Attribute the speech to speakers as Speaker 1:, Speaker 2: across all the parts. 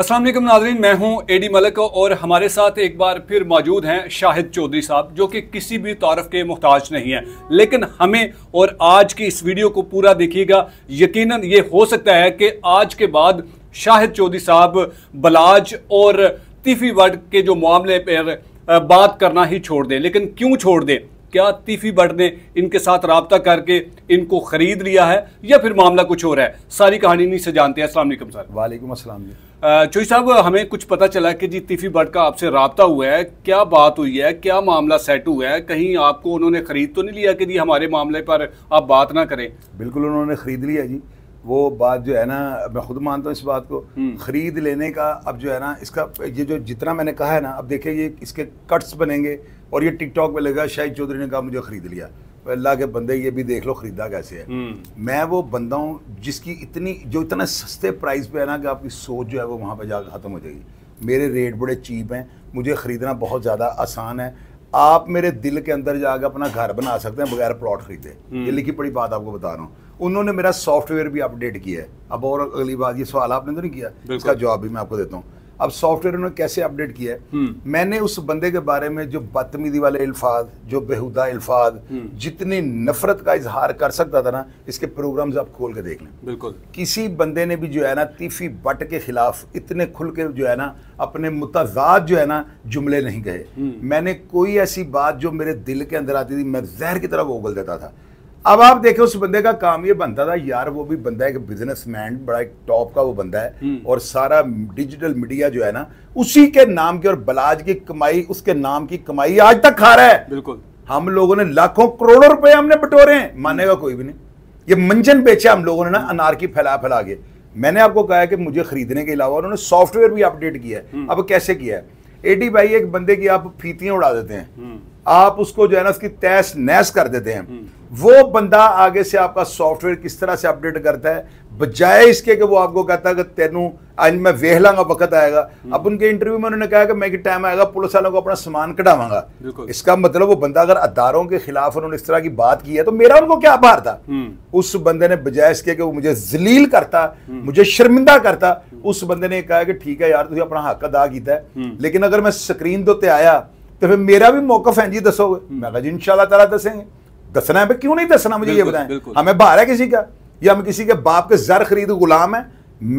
Speaker 1: असलम नाजरीन मैं हूं एडी मलक और हमारे साथ एक बार फिर मौजूद हैं शाहिद चौधरी साहब जो कि किसी भी तारफ के मोहताज नहीं है लेकिन हमें और आज की इस वीडियो को पूरा देखिएगा यकीनन ये हो सकता है कि आज के बाद शाहिद चौधरी साहब बलाज और तीफी वर्ड के जो मामले पर बात करना ही छोड़ दें लेकिन क्यों छोड़ दें क्या तीफी बट ने इनके साथ रबता करके इनको खरीद लिया है या फिर मामला कुछ और है सारी कहानी नहीं से जानते हैं असल सर वालेकुम चोई साहब हमें कुछ पता चला कि जी तिफी बर्ड का आपसे रबता हुआ है क्या बात हुई है क्या मामला सेट हुआ है कहीं आपको उन्होंने ख़रीद तो नहीं लिया कि जी हमारे मामले पर आप बात ना करें
Speaker 2: बिल्कुल उन्होंने ख़रीद लिया जी वो बात जो है ना मैं खुद मानता हूँ इस बात को हम्म। ख़रीद लेने का अब जो है ना इसका ये जो जितना मैंने कहा है ना अब देखिए ये इसके कट्स बनेंगे और ये टिकटॉक पे लगेगा शाहिद चौधरी ने कहा मुझे ख़रीद लिया अल्लाह के बंदे ये भी देख लो ख़रीदा कैसे है हम्म। मैं वो बंदा हूँ जिसकी इतनी जो इतना सस्ते प्राइस पे है ना कि आपकी सोच जो है वो वहाँ पे जाकर ख़त्म हो जाएगी मेरे रेट बड़े चीप हैं मुझे ख़रीदना बहुत ज़्यादा आसान है आप मेरे दिल के अंदर जाकर अपना घर बना सकते हैं बगैर प्लॉट खरीदे ये हम्म। लिखी पड़ी बात आपको बता रहा हूँ उन्होंने मेरा सॉफ्टवेयर भी अपडेट किया है अब और अगली बात ये सवाल आपने तो नहीं किया इसका जवाब भी मैं आपको देता हूँ अब सॉफ्टवेयर उन्होंने कैसे अपडेट किया है हम्म। मैंने उस बंदे के बारे में जो बदतमीजी वाले अल्फाज जो बेहुदा अल्फाज हम्म। जितनी नफरत का इजहार कर सकता था ना इसके प्रोग्राम्स आप खोल के देख लें बिल्कुल किसी बंदे ने भी जो है ना तीफी बट के खिलाफ इतने खुल के जो है ना अपने मुताजाद जो है ना जुमले नहीं गए हम्म। मैंने कोई ऐसी बात जो मेरे दिल के अंदर आती थी मैं जहर की तरफ ओगल देता था अब आप देखे उस बंदे का काम ये बनता था यार वो भी बंदा एक बिजनेसमैन बड़ा एक टॉप का वो बंदा है हम्म। और सारा डिजिटल मीडिया जो है ना उसी के नाम की और बलाज की कमाई उसके नाम की कमाई आज तक खा रहा है बिल्कुल हम लोगों ने लाखों करोड़ों रुपए हमने बटोरे हैं मानेगा कोई भी नहीं ये मंजन बेचा हम लोगों ने ना अनार की फैला फैला के मैंने आपको कहा है कि मुझे खरीदने के अलावा उन्होंने सॉफ्टवेयर भी अपडेट किया है हम्म। अब कैसे किया है एडी भाई एक बंदे की आप फीतियां उड़ा देते हैं हम्म। आप उसको जो है ना उसकी तैश नैश कर देते हैं हम्म। वो बंदा आगे से आपका सॉफ्टवेयर किस तरह से अपडेट करता है बजाय इसके कि वो आपको कहता है कि तेनू आज मैं वेह लांगा वक्त आएगा हम्म। अब उनके इंटरव्यू में उन्होंने कहा कि मैं कि टाइम आएगा पुलिस वालों को अपना सामान कटावांगा इसका मतलब वो बंदा अगर अदारों के खिलाफ उन्होंने इस तरह की बात की है तो मेरा उनको क्या आभार था हम्म। उस बंदे ने बजाय इसके कि वो मुझे जलील करता मुझे शर्मिंदा करता उस बंदे ने कहा कि ठीक है यार तुझे अपना हक अदा किया लेकिन अगर मैं स्क्रीन तो आया तो फिर मेरा भी मौकफ है जी दसोगे हम्म। मैं जी जी इंशाल्लाह तला दसेंगे दसना है क्यों नहीं दसना मुझे ये बताएं हमें हाँ, बाहर है किसी का या हम किसी के बाप के जर खरीद गुलाम है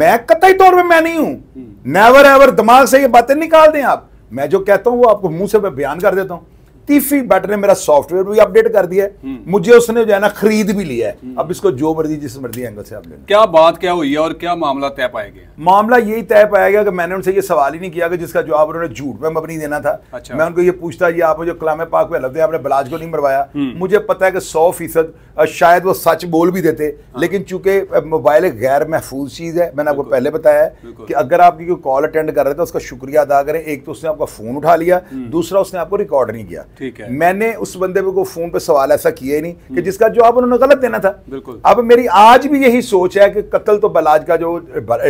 Speaker 2: मैं कतई तौर पर मैं नहीं हूं नेवर एवर दिमाग से ये बातें निकाल दें आप मैं जो कहता हूं वो आपको मुंह से बयान कर देता हूं तीसरी बैटर ने मेरा सॉफ्टवेयर भी अपडेट कर दिया है हम्म। मुझे उसने जो है ना खरीद भी लिया है हम्म। अब इसको जो मर्जी जिस मर्जी एंगल से आप ले
Speaker 1: क्या बात क्या हुई है और क्या मामला तय पाया गया
Speaker 2: मामला यही तय पाया गया कि मैंने उनसे ये सवाल ही नहीं किया कि जिसका जवाब उन्होंने झूठ में मबनी देना था अच्छा। मैं उनको ये पूछता ये आप जो कलाम पाक में लगते आपने बलाज को नहीं मरवाया हम्म। मुझे पता है कि सौ फीसद शायद वो सच बोल भी देते हाँ। लेकिन चूंकि मोबाइल एक गैर महफूज चीज़ है मैंने आपको पहले बताया है कि अगर आपकी कोई कॉल अटेंड कर रहे थे तो उसका शुक्रिया अदा करें एक तो उसने आपका फ़ोन उठा लिया दूसरा उसने आपको रिकॉर्ड नहीं किया ठीक है मैंने उस बंदे को फोन पे सवाल ऐसा किया नहीं कि हम्म। जिसका जवाब उन्होंने गलत देना था बिल्कुल अब मेरी आज भी यही सोच है कि कत्ल तो बलाज का जो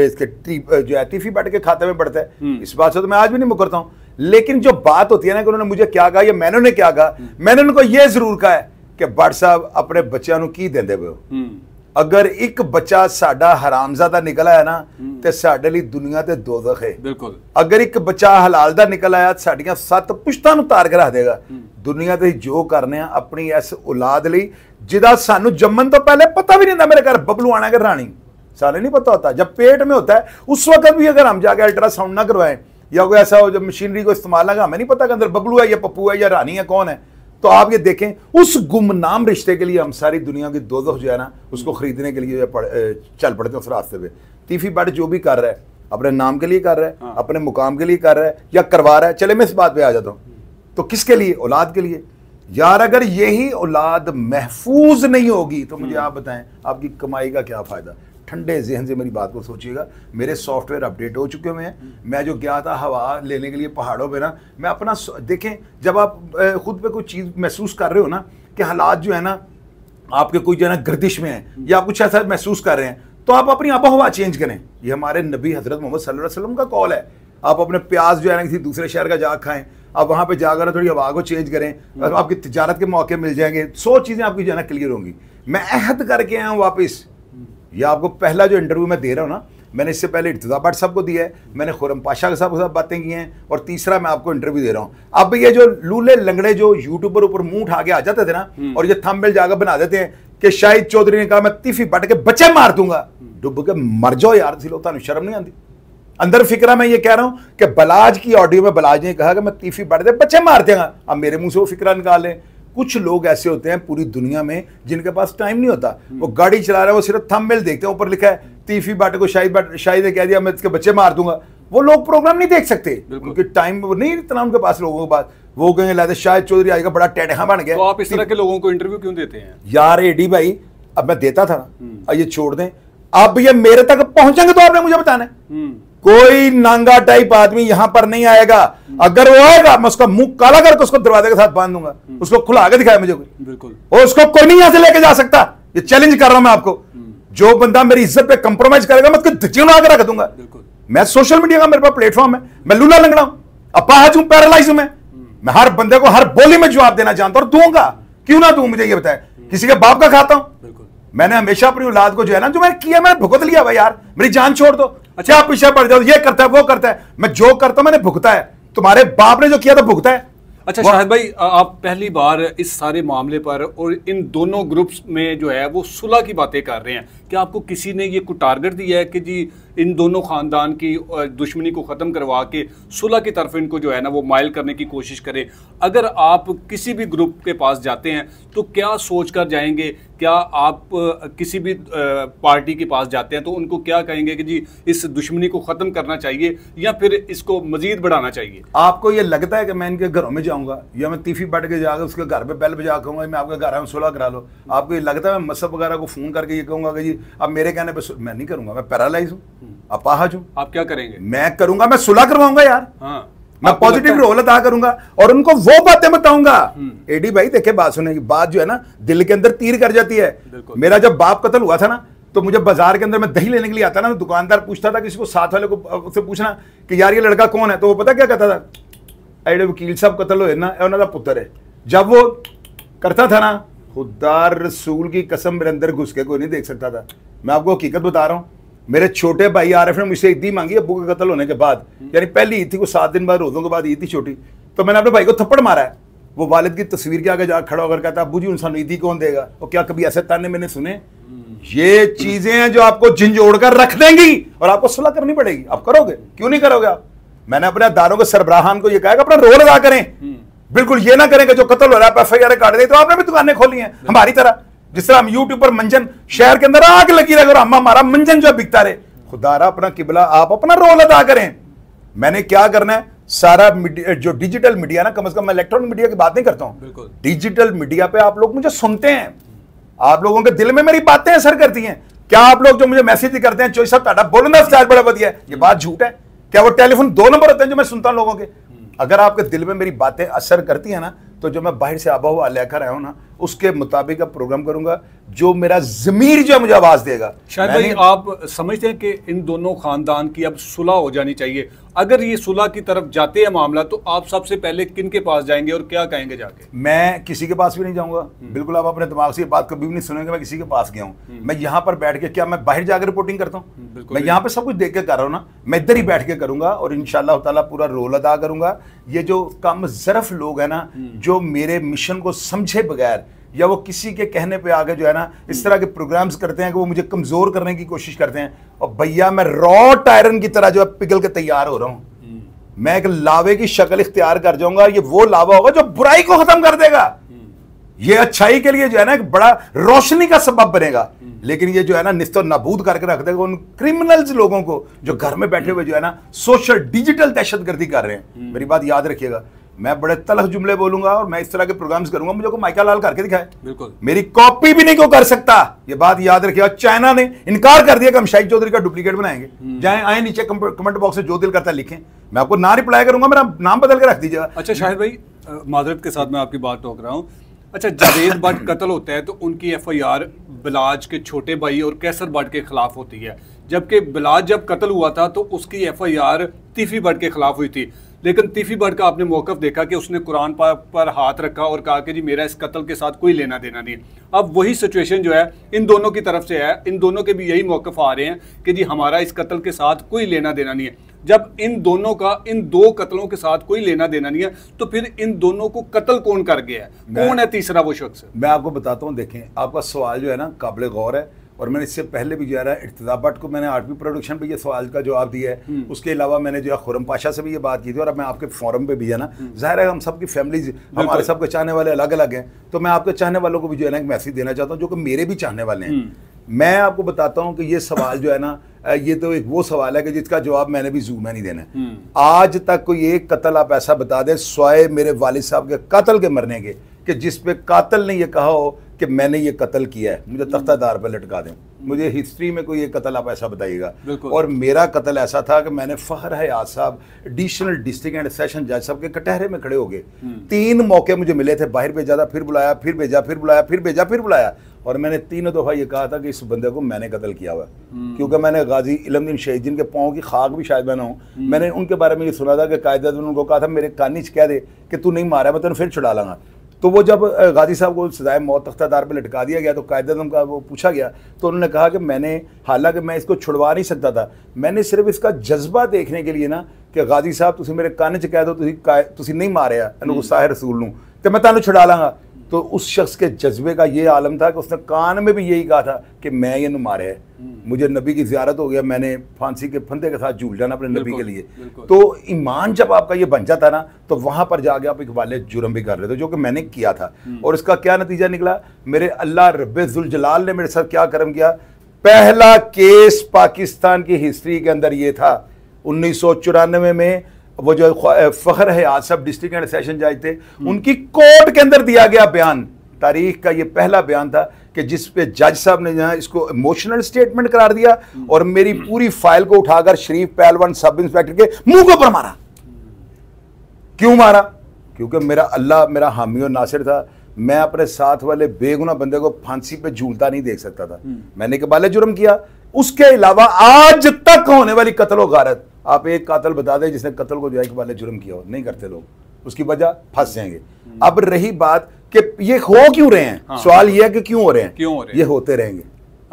Speaker 2: इसके जो है बैठ के खाते में बढ़ता है हम्म। इस बात से तो मैं आज भी नहीं मुकरता हूँ लेकिन जो बात होती है ना कि उन्होंने मुझे क्या कहा या मैंने उन्हें क्या कहा हम्म। मैंने उनको ये जरूर कहा है कि बट साहब अपने बच्चों की देंदे पे हो ਅਗਰ ਇੱਕ ਬੱਚਾ ਸਾਡਾ ਹਰਾਮਜ਼ਾਦਾ ਨਿਕਲ ਆਇਆ ਨਾ ਤੇ ਸਾਡੇ ਲਈ ਦੁਨੀਆ ਤੇ ਦੋਜ਼ਖ ਹੈ ਬਿਲਕੁਲ ਅਗਰ ਇੱਕ ਬੱਚਾ ਹਲਾਲ ਦਾ ਨਿਕਲ ਆਇਆ ਸਾਡੀਆਂ ਸੱਤ ਪੁਸ਼ਤਾਂ ਨੂੰ ਤਾਰ ਕਰਾ ਦੇਗਾ ਦੁਨੀਆ ਤੇ ਜੋ ਕਰਨੇ ਆ ਆਪਣੀ ਇਸ ਔਲਾਦ ਲਈ ਜਿਹਦਾ ਸਾਨੂੰ ਜੰਮਣ ਤੋਂ ਪਹਿਲੇ ਪਤਾ ਵੀ ਨਹੀਂ ਹੁੰਦਾ ਮੇਰੇ ਘਰ ਬਬਲੂ ਆਣਾ ਕਿ ਰਾਣੀ ਸਾਲੇ ਨਹੀਂ ਪਤਾ ਹੁੰਦਾ ਜਦ ਪੇਟ ਮੇ ਹੁੰਦਾ ਉਸ ਵਕਤ ਵੀ ਅਗਰ ਹਮ ਜਾ ਕੇ अल्ट्रासाउंड ਨਾ ਕਰਵਾਏ या ਕੋਈ ਐਸਾ हो जब मशीनरी को इस्तेमाल ना हमें नहीं पता कि अंदर बबलू है या पप्पू है या रानी है कौन है तो आप ये देखें उस गुमनाम रिश्ते के लिए हम सारी दुनिया की दो दो जो है ना उसको खरीदने के लिए चल पड़ते उस रास्ते पे तीफी बट जो भी कर रहा है अपने नाम के लिए कर रहा है हाँ। अपने मुकाम के लिए कर रहा है या करवा रहा है चले मैं इस बात पे आ जाता हूँ तो किसके लिए औलाद के लिए यार अगर यही औलाद महफूज नहीं होगी तो मुझे हम्म। आप बताएं आपकी कमाई का क्या फायदा ठंडे जहन से मेरी बात को सोचिएगा मेरे सॉफ्टवेयर अपडेट हो चुके हुए हैं मैं जो गया था हवा लेने के लिए पहाड़ों पर ना मैं अपना देखें जब आप खुद पे कोई चीज़ महसूस कर रहे हो ना कि हालात जो है ना आपके कोई जो है ना गर्दिश में है या कुछ ऐसा महसूस कर रहे हैं तो आप अपनी आबो हवा चेंज करें ये हमारे नबी हजरत मोहम्मद सल्लल्लाहु अलैहि वसल्लम का कॉल है आप अपने प्याज जो है ना किसी दूसरे शहर का जा खाएं आप वहाँ पे जाकर थोड़ी हवा को चेंज करें हम्म। आपकी तजारत के मौके मिल जाएंगे सौ चीज़ें आपकी जो है ना क्लियर होंगी मैं अहद करके आया हूँ वापस या आपको पहला जो इंटरव्यू मैं दे रहा हूँ ना मैंने इससे पहले इर्तजा भट्ट साहब को दिया है मैंने खुरम पाशा के साहब के साथ बातें की हैं और तीसरा मैं आपको इंटरव्यू दे रहा हूँ अब ये जो लूले लंगड़े जो यूट्यूबर ऊपर मुंह उठा के आ जाते थे ना हम्म। और ये थम्बेल जाकर बना देते हैं कि शाहिद चौधरी ने कहा मैं तीफी बट के बच्चे मार दूंगा हम्म। डुब के मर जाओ यार दिलो तुम शर्म नहीं आती अंदर फिक्रा मैं ये कह रहा हूँ कि बलाज की ऑडियो में बलाज ने कहा कि मैं तीफी बट दे बच्चे मार देगा अब मेरे मुंह से वो फिक्रा लें कुछ लोग ऐसे होते हैं पूरी दुनिया में जिनके पास टाइम नहीं होता वो गाड़ी चला रहा है वो सिर्फ थम मिल देखते हैं ऊपर लिखा है तीफी बाटे को शाही बाटे शाही ने कह दिया मैं इसके बच्चे मार दूंगा वो लोग प्रोग्राम नहीं देख सकते क्योंकि टाइम नहीं इतना उनके पास लोगों के पास वो कहेंगे लाते शाहिद चौधरी आज का बड़ा टेढ़ा बन गया तो आप इस तरह के लोगों को इंटरव्यू क्यों देते हैं यार एडी भाई अब मैं देता था ना हम्म। ये छोड़ दें अब ये मेरे तक पहुंचेंगे तो आपने मुझे बताना है हम्म। कोई नांगा टाइप आदमी यहां पर नहीं आएगा अगर वो आएगा मैं उसका मुंह काला करके उसको दरवाजे के साथ बांध दूंगा हम्म। उसको खुला आगे दिखाया मुझे बिल्कुल और उसको कोई नहीं यहां से लेके जा सकता ये चैलेंज कर रहा हूं मैं आपको हम्म। जो बंदा मेरी इज्जत पे कंप्रोमाइज करेगा मैं उसको चिड़ो आगे रख दूंगा मैं सोशल मीडिया का मेरे पास प्लेटफॉर्म है मैं लूला लंगड़ा हूं अपाहज हूं पैरालाइज हूं मैं हम्म। मैं हर बंदे को हर बोली में जवाब देना चाहता हूं दूंगा क्यों ना दू मुझे ये बताया किसी के बाप का खाता हूं मैंने हमेशा अपनी औलाद को जो है ना जो मैंने किया मैंने भुगत लिया भाई यार मेरी जान छोड़ दो अच्छा आप पीछे पड़ जाओ ये करता है वो करता है मैं जो करता हूं मैंने भुगता है तुम्हारे बाप ने जो किया था भुगता है
Speaker 1: अच्छा शाहिद भाई आप पहली बार इस सारे मामले पर और इन दोनों ग्रुप्स में जो है वो सुलह की बातें कर रहे हैं क्या आपको किसी ने ये को टारगेट दिया है कि जी इन दोनों ख़ानदान की दुश्मनी को ख़त्म करवा के सुलह की तरफ इनको जो है ना वो माइल करने की कोशिश करें अगर आप किसी भी ग्रुप के पास जाते हैं तो क्या सोच कर जाएंगे क्या आप किसी भी पार्टी के पास जाते हैं तो उनको क्या कहेंगे कि जी इस दुश्मनी को ख़त्म करना चाहिए या फिर इसको मज़ीद बढ़ाना चाहिए
Speaker 2: आपको ये लगता है कि मैं इनके घरों में जाऊँगा या मैं तीफी बैठ के जाकर उसके घर पर बैल बजा कहूँगा मैं आपके घर आया सुलह करा लो आपको ये लगता है मैं मसब वगैरह को फ़ोन करके ये कहूँगा कि जी अब मेरे कहने पर मैं नहीं करूँगा मैं पैरालाइज हूँ हम्म। अपाहज हूं आप क्या करेंगे मैं करूंगा मैं सुलह करवाऊंगा यार हाँ, मैं पॉजिटिव रोल अदा करूंगा और उनको वो बातें बताऊंगा एडी हम्म। भाई देखे बात सुने की बात जो है ना दिल के अंदर तीर कर जाती है मेरा जब बाप कत्ल हुआ था ना तो मुझे बाजार के अंदर मैं दही लेने के लिए आता ना तो दुकानदार पूछता था किसी को साथ वाले को उससे पूछना कि यार ये लड़का कौन है तो वो पता क्या कहता था अरे वकील साहब कतल हो ना उन्होंने का पुत्र है जब वो करता था ना खुदार रसूल की कसम मेरे अंदर घुस के कोई नहीं देख सकता था मैं आपको हकीकत बता रहा हूँ मेरे छोटे भाई आरिफ ने मुझसे ईदी मांगी अबू के कत्ल होने के बाद हम्म। यानी पहली ईद थी कुछ सात दिन बाद रोजों के बाद ईद थी छोटी तो मैंने अपने भाई को थप्पड़ मारा है वो वालिद की तस्वीर के आगे जा खड़ा होकर कहता अबू जी इंसान ईदी कौन देगा और क्या कभी ऐसे ताने मैंने सुने हम्म। ये चीजें हैं जो आपको झिंझोड़ कर रख देंगी और आपको सलाह करनी पड़ेगी आप करोगे क्यों नहीं करोगे आप मैंने अपने दारों के सरबराहान को यह कहा अपना रोल अदा करें हम्म। बिल्कुल ये ना करें कि जो कत्ल हो रहा है एफ आई आर काट तो आपने भी दुकानें खोली हैं हमारी तरह जिस तरह हम यूट्यूब पर मंजन शहर के अंदर आग लगी रहे और हम हमारा मंजन जो बिकता रहे खुदारा अपना किबला आप अपना रोल अदा करें मैंने क्या करना है सारा जो डिजिटल मीडिया ना कम से कम मैं इलेक्ट्रॉनिक मीडिया की बात नहीं करता हूं डिजिटल मीडिया पे आप लोग मुझे सुनते हैं आप लोगों के दिल में मेरी बातें असर करती हैं क्या आप लोग जो मुझे मैसेज भी करते हैं चोई साहब बोलना स्टार बड़ा वधिया है ये बात झूठ है क्या वो टेलीफोन दो नंबर होते हैं जो मैं सुनता हूँ लोगों के अगर आपके दिल में मेरी बातें असर करती है ना तो जो मैं बाहर से आबा हुआ लेकर आया हूँ ना उसके मुताबिक अब प्रोग्राम करूंगा जो मेरा जमीर जो मुझे आवाज देगा शायद भाई
Speaker 1: आप समझते हैं कि इन दोनों खानदान की अब सुलह हो जानी चाहिए अगर ये सुलह की तरफ जाते हैं मामला तो आप सबसे पहले किन के पास जाएंगे और क्या कहेंगे जाके
Speaker 2: मैं किसी के पास भी नहीं जाऊंगा हम्म। बिल्कुल आप अपने दिमाग से ये बात कभी भी नहीं सुनेंगे मैं किसी के पास गया हूँ हम्म। मैं यहाँ पर बैठ के क्या मैं बाहर जाकर रिपोर्टिंग करता हूँ हम्म, मैं यहाँ पर सब कुछ देख के कर रहा हूँ ना मैं इधर ही बैठ के करूंगा और इन ताला पूरा रोल अदा करूंगा ये जो कम जरफ लोग है ना जो मेरे मिशन को समझे बगैर या वो किसी के कहने पे आगे जो है ना इस तरह के प्रोग्राम्स करते हैं कि वो मुझे कमजोर करने की कोशिश करते हैं और भैया मैं रॉट आयरन की तरह जो है पिघल के तैयार हो रहा हूं मैं एक लावे की शक्ल इख्तियार कर जाऊंगा ये वो लावा होगा जो बुराई को खत्म कर देगा ये अच्छाई के लिए जो है ना एक बड़ा रोशनी का सबब बनेगा लेकिन ये जो है ना निस्तो नबूद करके रख देगा उन क्रिमिनल्स लोगों को जो घर में बैठे हुए जो है ना सोशल डिजिटल दहशतगर्दी कर रहे हैं मेरी बात याद रखिएगा मैं बड़े तलख जुमले बोलूंगा और मैं इस तरह के प्रोग्राम्स करूंगा मुझे को माइका लाल करके दिखाए बिल्कुल मेरी कॉपी भी नहीं को कर सकता ये बात याद रखिए और चाइना ने इनकार कर दिया कि हम शाहिद चौधरी का डुप्लीकेट बनाएंगे हम्म। जाए आए नीचे कमेंट बॉक्स से जो दिल करता लिखें मैं आपको ना रिप्लाई करूंगा मेरा नाम बदल के रख दीजिएगा अच्छा शाहिद भाई
Speaker 1: माजरत के साथ मैं आपकी बात टोक रहा हूँ अच्छा जावेद भट्ट कत्ल होता है तो उनकी एफ आई आर बिलाज के छोटे भाई और कैसर भट्ट के खिलाफ होती है जबकि बिलाज जब कत्ल हुआ था तो उसकी एफ आई आर तीफी भट्ट के खिलाफ हुई थी लेकिन तीफी बर्ड का आपने मौक़ देखा कि उसने कुरान पाक पर हाथ रखा और कहा कि जी मेरा इस कत्ल के साथ कोई लेना देना नहीं अब वही सिचुएशन जो है इन दोनों की तरफ से है इन दोनों के भी यही मौक़ आ रहे हैं कि जी हमारा इस कत्ल के साथ कोई लेना देना नहीं है जब इन दोनों का इन दो कत्लों के साथ कोई लेना देना नहीं है तो फिर इन दोनों को कत्ल कौन कर गया
Speaker 2: है कौन है तीसरा वो शख्स मैं आपको बताता हूँ देखें आपका सवाल जो है ना काबिल गौर है और मैंने इससे पहले भी जो है इर्तदा भट्ट को मैंने आर्ट प्रोडक्शन पर यह सवाल का जवाब दिया है हम्म। उसके अलावा मैंने जो है खुरम पाशा से भी ये बात की थी और अब मैं आपके फॉरम पर भी है ना हम्म। ज़ाहिर है हम सबकी फैमिलीज हमारे सबके चाहने वाले अलग अलग हैं तो मैं आपके चाहने वालों को भी जो है ना एक मैसेज देना चाहता हूँ जो कि मेरे भी चाहने वाले हैं हम्म। मैं आपको बताता हूँ कि ये सवाल जो है ना ये तो एक वो सवाल है कि जिसका जवाब मैंने भी जू में नहीं देना आज तक कोई एक कत्ल आप ऐसा बता दें सोए मेरे वालिद साहब के कत्ल के मरने के कि पे कातल ने यह कहा हो कि मैंने ये कत्ल किया है मुझे तख्तादार पर लटका दें मुझे हिस्ट्री में कोई ये कत्ल आप ऐसा बताइएगा और मेरा कत्ल ऐसा था कि मैंने फ़हर हयात साहब एडिशनल डिस्ट्रिक्ट एंड सेशन जज साहब के कटहरे में खड़े हो गए हम्म। तीन मौके मुझे मिले थे बाहर भेजा था फिर बुलाया फिर भेजा फिर बुलाया फिर भेजा फिर बुलाया और मैंने तीनों दफ़ा ये कहा था कि इस बंदे को मैंने कत्ल किया हुआ हम्म। क्योंकि मैंने गाजी इलमदीन शहीद जिनके पाओं की खाक भी शायद मैं ना हूँ हम्म। मैंने उनके बारे में ये सुना था कि कायदे उनको कहा था मेरे कानी कह दे कि तू नहीं मारा मैं तेन फिर छुड़ा लाँगा तो वो जब गाजी साहब को सजाए मौत तख्तादार पर लटका दिया गया तो कायद अजम का वो पूछा गया तो उन्होंने कहा कि मैंने हालांकि मैं इसको छुड़वा नहीं सकता था मैंने सिर्फ इसका जज्बा देखने के लिए ना कि गाजी साहब तुम मेरे कान च कह दो नहीं मारे गुस्सा हम्म। है रसूल ਨੂੰ तो मैं तुम्हें छुड़ा ਲਾਂਗਾ तो उस शख्स के जज्बे का ये आलम था कि उसने कान में भी यही कहा था कि मैं ये नुमारे है हम्म। मुझे नबी की ज्यारत हो गया मैंने फांसी के फंदे के साथ झूल जाना अपने नबी के लिए तो ईमान जब आपका ये बन जाता ना तो वहाँ पर जाके आप इकबाल जुर्म भी कर रहे थे जो कि मैंने किया था हम्म। और इसका क्या नतीजा निकला मेरे अल्लाह रबाल ने मेरे साथ क्या कर्म किया पहला केस पाकिस्तान की हिस्ट्री के अंदर ये था उन्नीस में वो जो फखर है आज सब डिस्ट्रिक्ट एंड सेशन जज थे उनकी कोर्ट के अंदर दिया गया बयान तारीख का ये पहला बयान था कि जिस पे जज साहब ने जहाँ इसको इमोशनल स्टेटमेंट करार दिया और मेरी पूरी फाइल को उठाकर शरीफ पहलवान सब इंस्पेक्टर के मुंह के ऊपर मारा क्यों मारा क्योंकि मेरा अल्लाह मेरा हामी और नासिर था मैं अपने साथ वाले बेगुना बंदे को फांसी पे झूलता नहीं देख सकता था हम्म। मैंने कबाले जुर्म किया उसके अलावा आज तक होने वाली कत्लो गारत आप एक कातल बता दें जिसने कत्ल को जुआई के ने जुर्म किया हो नहीं करते लोग उसकी वजह फंस जाएंगे हम्म। अब रही बात कि ये हो क्यों रहे हैं हाँ, सवाल ये है कि क्यों हो रहे हैं क्यों हो रहे हैं ये होते रहेंगे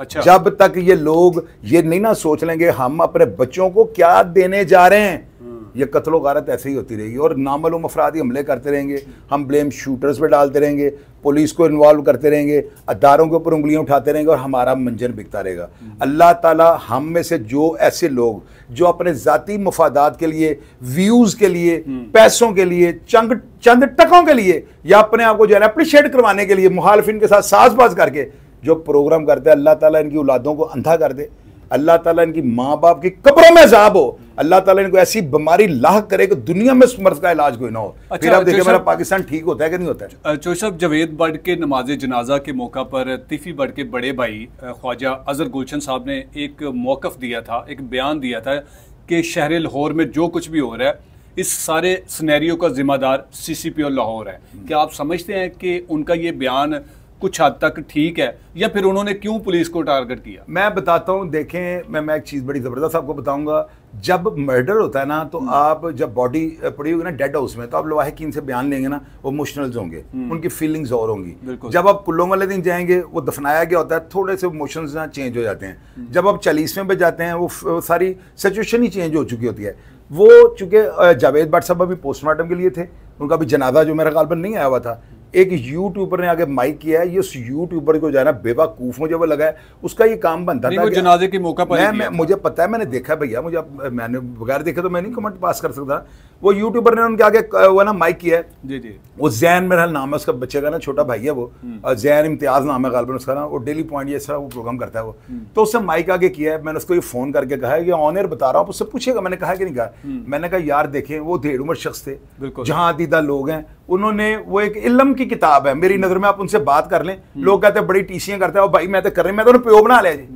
Speaker 2: अच्छा जब तक ये लोग ये नहीं ना सोच लेंगे हम अपने बच्चों को क्या देने जा रहे हैं ये कत्लो गारत ऐसे ही होती रहेगी और नामलूम अफराद ही हमले करते रहेंगे हम ब्लेम शूटर्स पर डालते रहेंगे पुलिस को इन्वॉल्व करते रहेंगे अदारों के ऊपर उंगलियाँ उठाते रहेंगे और हमारा मंजर बिकता रहेगा अल्लाह ताला हम में से जो ऐसे लोग जो अपने ज़ाती मफादात के लिए व्यूज़ के लिए हम्म। पैसों के लिए चंग चंद टकों के लिए या अपने आप को जो है अप्रिशिएट करवाने के लिए मुहालफिन के साथ बाज करके जो प्रोग्राम करते हैं अल्लाह ताली इनकी औलादों को अंधा कर दे अल्लाह ताली इनकी माँ बाप की कब्रों में जाब हो अल्लाह ताला इनको ऐसी बीमारी लाह करे कि दुनिया में इस मर्ज का इलाज कोई ना हो अच्छा, फिर आप देखिए मेरा पाकिस्तान ठीक होता है कि नहीं होता
Speaker 1: है चोशब जवेद बड के नमाज जनाजा के मौका पर तिफी बड के बड़े भाई ख्वाजा अजहर गुलशन साहब ने एक मौकफ दिया था एक बयान दिया था कि शहर लाहौर में जो कुछ भी हो रहा है इस सारे सिनेरियो का जिम्मेदार सी सी पी ओ लाहौर है हम्म। क्या आप समझते हैं कि उनका ये बयान कुछ हद तक ठीक है या फिर उन्होंने क्यों पुलिस को टारगेट किया
Speaker 2: मैं बताता हूँ देखें मैं मैं एक चीज़ बड़ी ज़बरदस्त आपको बताऊँगा जब मर्डर होता है ना तो हम्म। आप जब बॉडी पड़ी होगी ना डेड हाउस में तो आप लवाहकीन से बयान लेंगे ना वो इमोशनल्स होंगे हम्म। उनकी फीलिंग्स और होंगी जब आप कुल्लों वाले दिन जाएंगे वो दफनाया गया होता है थोड़े से इमोशंस ना चेंज हो जाते हैं हम्म। जब आप चालीसवें पर जाते हैं वो सारी सिचुएशन ही चेंज हो चुकी होती है वो चूंकि जावेद भट्ट साहब अभी पोस्टमार्टम के लिए थे उनका भी जनाजा जो मेरा गालबन नहीं आया हुआ था एक यूट्यूबर ने आगे माइक किया है ये उस यूट्यूबर को जाना मुझे वो लगा है उसका ये काम बनता था जनाजे के मौका पर मैं, मैं मुझे पता है मैंने देखा भैया मुझे मैंने बगैर देखे तो मैं नहीं कमेंट पास कर सकता वो यूट्यूबर ने उनके आगे वो ना माइक किया है जी जी वो जैन मेरा नाम है उसका बच्चे का ना छोटा भाई है वो जैन हम्म। इम्तियाज नाम है गालबन उसका ना वो डेली पॉइंट ये सारा वो प्रोग्राम करता है वो हम्म। तो उससे माइक आगे किया है मैंने उसको ये फ़ोन करके कहा है ये ऑन एयर बता रहा हूँ उससे पूछेगा मैंने कहा कि नहीं कहा हम्म। मैंने कहा यार देखें वो देड़ उम्र शख्स थे जहाँ दीदा लोग हैं उन्होंने वो एक इलम की किताब है मेरी नज़र में आप उनसे बात कर लें हम्म। लोग कहते हैं बड़ी टीसियां करते हैं भाई मैं तो कर रही मैं तो उन्होंने प्यो बना लिया जी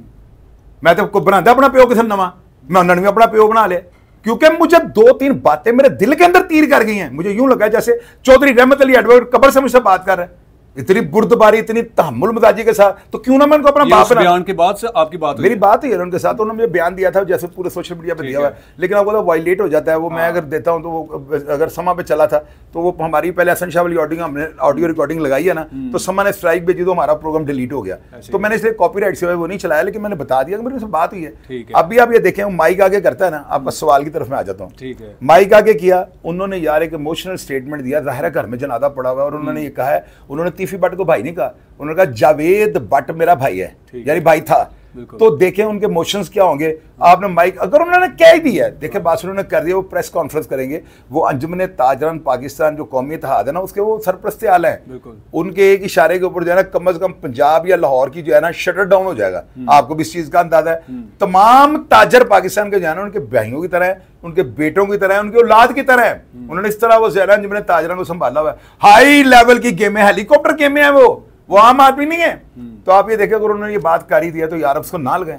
Speaker 2: मैं तो बनाता अपना प्यो किसान नवा मैं उन्होंने भी अपना प्यो बना लिया क्योंकि मुझे दो तीन बातें मेरे दिल के अंदर तीर कर गई हैं मुझे यूं लगा जैसे चौधरी रहमत अली एडवोकेट कबर से मुझसे बात कर रहे हैं इतनी बुर्दबारी इतनी तहमुल मजाजी के साथ तो क्यों ना मैं उनको अपना बाप बयान
Speaker 1: के बाद से आपकी बात मेरी
Speaker 2: बात ही है उनके साथ उन्होंने मुझे बयान दिया था जैसे पूरे सोशल मीडिया पर दिया हुआ है लेकिन आपको वायलेट तो हो जाता है वो मैं हाँ। अगर देता हूँ तो वो अगर समा पे चला था तो वो हमारी पहले असन शाह वाली ऑडियो हमने ऑडियो रिकॉर्डिंग लगाई है ना हम्म। तो समा ने स्ट्राइक भेजी तो हमारा प्रोग्राम डिलीट हो गया तो मैंने इसलिए राइट से वो नहीं चलाया लेकिन मैंने बता दिया कि मेरे से बात हुई है अभी आप ये देखें माइक आगे करता है ना आपका सवाल की तरफ मैं आ जाता हूँ माइक आगे किया उन्होंने यार एक इमोशनल स्टेटमेंट दिया जाहिर घर में जनादा पड़ा हुआ है और उन्होंने हम्म। ये कहा है उन्होंने इफ़ी भट्ट को भाई नहीं कहा उन्होंने कहा जावेद भट्ट मेरा भाई है यानी भाई था तो देखें उनके मोशंस क्या होंगे आपने माइक अगर उन्होंने कह दिया है देखे बात उन्होंने कर दिया वो प्रेस कॉन्फ्रेंस करेंगे वो अंजुमन ताजरन पाकिस्तान जो कौमी इतिहाद है ना उसके वो सरप्रस्त आल हैं उनके एक इशारे के ऊपर जो है ना कम अज कम पंजाब या लाहौर की जो है ना शटर डाउन हो जाएगा हम्म। आपको भी इस चीज़ का अंदाजा है हम्म। तमाम ताजर पाकिस्तान के जो है ना उनके बहनों की तरह है उनके बेटों की तरह है उनकी औलाद की तरह है हम्म। उन्होंने इस तरह वो जैन अंजुमन ताजरा को संभाला हुआ है हाई लेवल की गेमें हेलीकॉप्टर गेमें हैं वो वो आम आदमी नहीं है हम्म। तो आप ये देखें अगर उन्होंने ये बात करी दिया तो यार उसको नाल गए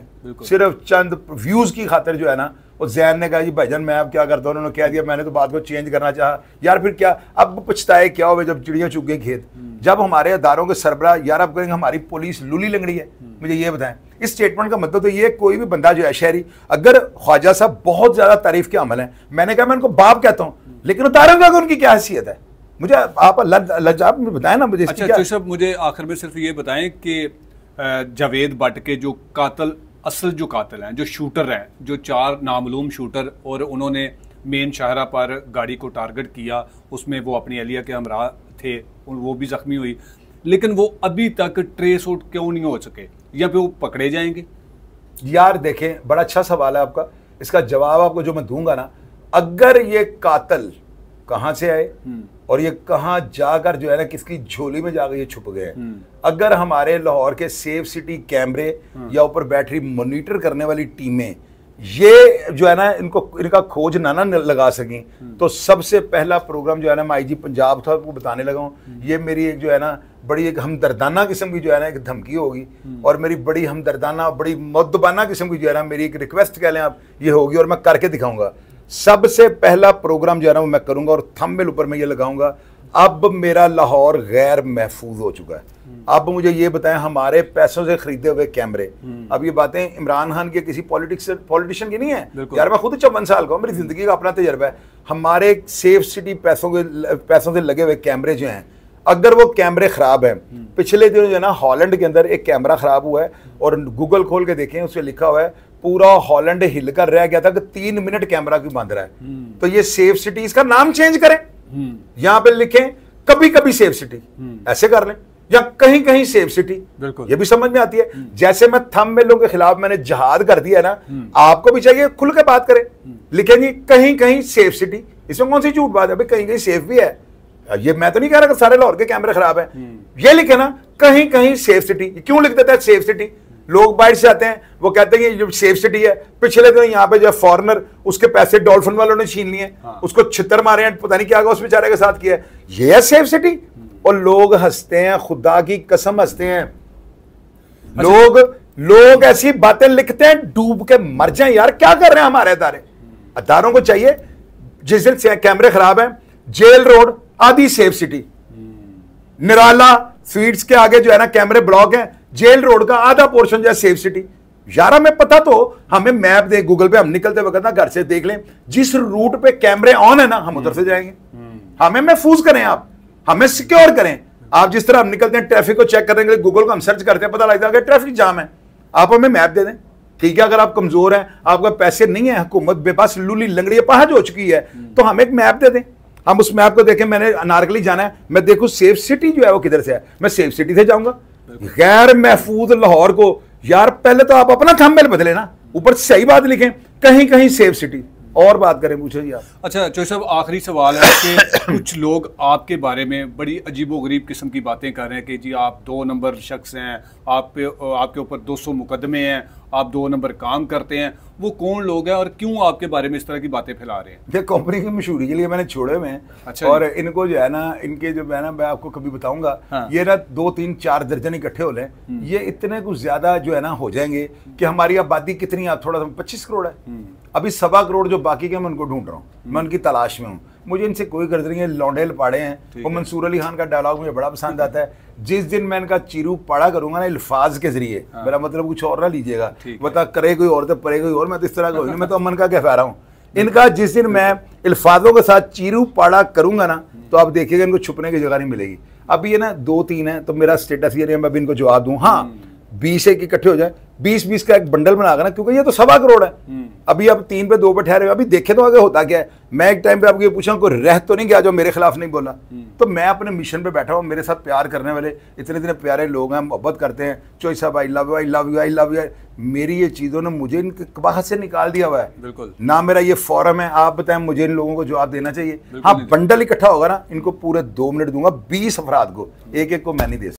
Speaker 2: सिर्फ चंद व्यूज की खातिर जो है ना और जैन ने कहा जी भाईजान मैं अब क्या करता हूँ उन्होंने कह दिया मैंने तो बात को चेंज करना चाहा यार फिर क्या अब पछताए क्या हुए जब चिड़िया चुग गई खेत हम्म। जब हमारे अदारों के सरबरा यार अब कहेंगे हमारी पुलिस लूली लंगड़ी है हम्म। मुझे ये बताएं इस स्टेटमेंट का मतलब तो ये कोई भी बंदा जो है शहरी अगर ख्वाजा साहब बहुत ज़्यादा तारीफ के अमल है मैंने कहा मैं उनको बाप कहता हूँ लेकिन उतारूंगा कि उनकी क्या हैसियत है मुझे आप लज्जा बताएं ना मुझे अच्छा
Speaker 1: सब मुझे आखिर में सिर्फ ये बताएं कि जावेद भट्ट के जो कातल असल जो कातल हैं जो शूटर हैं जो चार नामलूम शूटर और उन्होंने मेन शाहरा पर गाड़ी को टारगेट किया उसमें वो अपनी अलिया के हमरा थे वो भी ज़ख्मी हुई लेकिन वो अभी तक ट्रेस आउट क्यों नहीं हो सके या फिर वो पकड़े जाएंगे
Speaker 2: यार देखें बड़ा अच्छा सवाल है आपका इसका जवाब आपको जो मैं दूंगा ना अगर ये कातल कहाँ से आए हम्म। और ये कहाँ जाकर जो है ना किसकी झोली में जाकर ये छुप गए हम्म। अगर हमारे लाहौर के सेफ सिटी कैमरे हाँ। या ऊपर बैटरी मोनिटर करने वाली टीमें ये जो है ना इनको इनका खोज ना ना लगा सकें हम्म। तो सबसे पहला प्रोग्राम जो है ना मैं आईजी पंजाब था वो बताने लगा हूँ ये मेरी एक जो है ना बड़ी एक हमदर्दाना किस्म की जो है ना एक धमकी होगी और मेरी बड़ी हमदर्दाना बड़ी मदबाना किस्म की जो है ना मेरी एक रिक्वेस्ट कह लें आप ये होगी और मैं करके दिखाऊंगा सबसे पहला प्रोग्राम जो है ना वो मैं करूंगा और थंबनेल ऊपर मैं ये लगाऊंगा अब मेरा लाहौर गैर महफूज हो चुका है हम्म। अब मुझे ये बताएं हमारे पैसों से खरीदे हुए कैमरे हम्म। अब ये बातें इमरान खान के किसी पॉलिटिक्स पॉलिटिशियन की नहीं है यार मैं खुद चौवन साल का हूँ मेरी जिंदगी का अपना तजर्बा है हमारे सेफ सिटी पैसों के पैसों से लगे हुए कैमरे जो हैं अगर वो कैमरे ख़राब हैं हम्म। पिछले दिनों जो है ना हॉलैंड के अंदर एक कैमरा ख़राब हुआ है और गूगल खोल के देखें उसमें लिखा हुआ है पूरा हॉलैंड हिलकर रह गया था कि तीन मिनट कैमरा क्यों बांध रहा है हम्म। तो ये सेफ सिटीज का नाम चेंज करें हम्म। यहां पे लिखें कभी कभी सेफ सिटी हम्म। ऐसे कर लें या कहीं कहीं सेफ सिटी बिल्कुल ये भी समझ में आती है जैसे मैं थम मिलों के खिलाफ मैंने जहाद कर दिया ना आपको भी चाहिए खुल के बात करें जी कहीं कहीं सेफ सिटी इसमें कौन सी झूठ बात है कहीं कहीं सेफ भी है ये मैं तो नहीं कह रहा कि सारे लाहौर के कैमरे खराब है ये लिखे ना कहीं कहीं सेफ सिटी क्यों लिख देता है सेफ सिटी लोग बाहर से आते हैं वो कहते हैं कि जो सेफ सिटी है पिछले दिन यहाँ पे जो है फॉरनर उसके पैसे डॉल्फिन वालों ने छीन लिए हाँ। उसको छितर मारे हैं पता नहीं क्या होगा उस बेचारे के साथ किया ये है सेफ सिटी और लोग हंसते हैं खुदा की कसम हंसते हैं अच्छा। लोग लोग ऐसी बातें लिखते हैं डूब के मर जाए यार क्या कर रहे हैं हमारे अदारे अदारों को चाहिए जिस दिन से कैमरे खराब हैं जेल रोड आदि सेफ सिटी निराला फीड्स के आगे जो है ना कैमरे ब्लॉक हैं जेल रोड का आधा पोर्शन जो है सेफ सिटी यार हमें पता तो हमें मैप दे गूगल पे हम निकलते वक्त ना घर से देख लें जिस रूट पे कैमरे ऑन है ना हम उधर से हम्म। जाएंगे हम्म। हमें महफूज करें आप हमें सिक्योर करें आप जिस तरह हम निकलते हैं ट्रैफिक को चेक करने के लिए गूगल को हम सर्च करते हैं पता लगता है ट्रैफिक जाम है आप हमें मैप दे दें ठीक है अगर आप कमजोर हैं आपका पैसे नहीं है हुकूमत बेबस लूली लंगड़ी पहाज हो चुकी है हम्म। तो हम एक मैप दे दें हम उस मैप को देखें मैंने अनारकली जाना है मैं देखूं सेफ सिटी जो है वो किधर से है मैं सेफ सिटी से जाऊंगा गैर महफूज लाहौर को यार पहले तो आप अपना थंबनेल बदले ना ऊपर सही बात लिखें कहीं कहीं सेफ सिटी और बात करें पूछो जी आप
Speaker 1: अच्छा चोई साहब आखिरी सवाल है कि कुछ लोग आपके बारे में बड़ी अजीबो गरीब किस्म की बातें कर रहे हैं कि जी आप दो नंबर शख्स हैं आप पे आपके ऊपर 200 मुकदमे हैं आप दो नंबर काम करते हैं वो कौन लोग हैं और क्यों आपके बारे में इस तरह की बातें फैला रहे हैं
Speaker 2: ये कंपनी की मशहूरी के लिए मैंने छोड़े हुए हैं अच्छा और इनको जो है ना इनके जो है ना मैं आपको कभी बताऊंगा हाँ। ये ना दो तीन चार दर्जन इकट्ठे हो लें हम्म। ये इतने कुछ ज्यादा जो है ना हो जाएंगे कि हमारी आबादी कितनी आप थोड़ा सा पच्चीस करोड़ है हम्म। अभी सवा करोड़ जो बाकी के मैं उनको ढूंढ रहा हूँ मैं हम्म। उनकी तलाश में हूँ मुझे इनसे कोई गर्ज नहीं है लौंडेल पाड़े हैं वो मंसूर अली खान का डायलॉग मुझे बड़ा पसंद आता है जिस दिन मैं इनका चीरू पाड़ा करूंगा ना अल्फाज के जरिए हाँ। मेरा मतलब कुछ और ना लीजिएगा बता मतलब करे कोई और तो परे कोई और मैं तो इस तरह का मैं तो अमन का कह रहा हूँ इनका जिस दिन मैं अल्फाजों के साथ चीरू पाड़ा करूंगा ना तो आप देखिएगा इनको छुपने की जगह नहीं मिलेगी अब ये ना दो तीन है तो मेरा स्टेटस ये मैं अभी इनको जवाब दूँ हाँ हम्म। बीस एक इकट्ठे हो जाए बीस बीस का एक बंडल बना ना क्योंकि ये तो सवा करोड़ है हम्म। अभी आप तीन पे दो पे ठहरे अभी देखे तो आगे होता क्या है मैं एक टाइम पे आपको ये पूछा कोई रह तो नहीं गया जो मेरे खिलाफ नहीं बोला हम्म। तो मैं अपने मिशन पे बैठा हूँ मेरे साथ प्यार करने वाले इतने इतने प्यारे लोग हैं मोहब्बत करते हैं चोई साहब I love you I love you I love you मेरी ये चीज़ों ने मुझे इनके कबाहत से निकाल दिया हुआ है बिल्कुल ना मेरा ये फॉरम है आप बताएं मुझे इन लोगों को जवाब देना चाहिए हाँ बंडल इकट्ठा होगा ना इनको पूरे दो मिनट दूंगा बीस अफराद को एक एक को मैं नहीं दे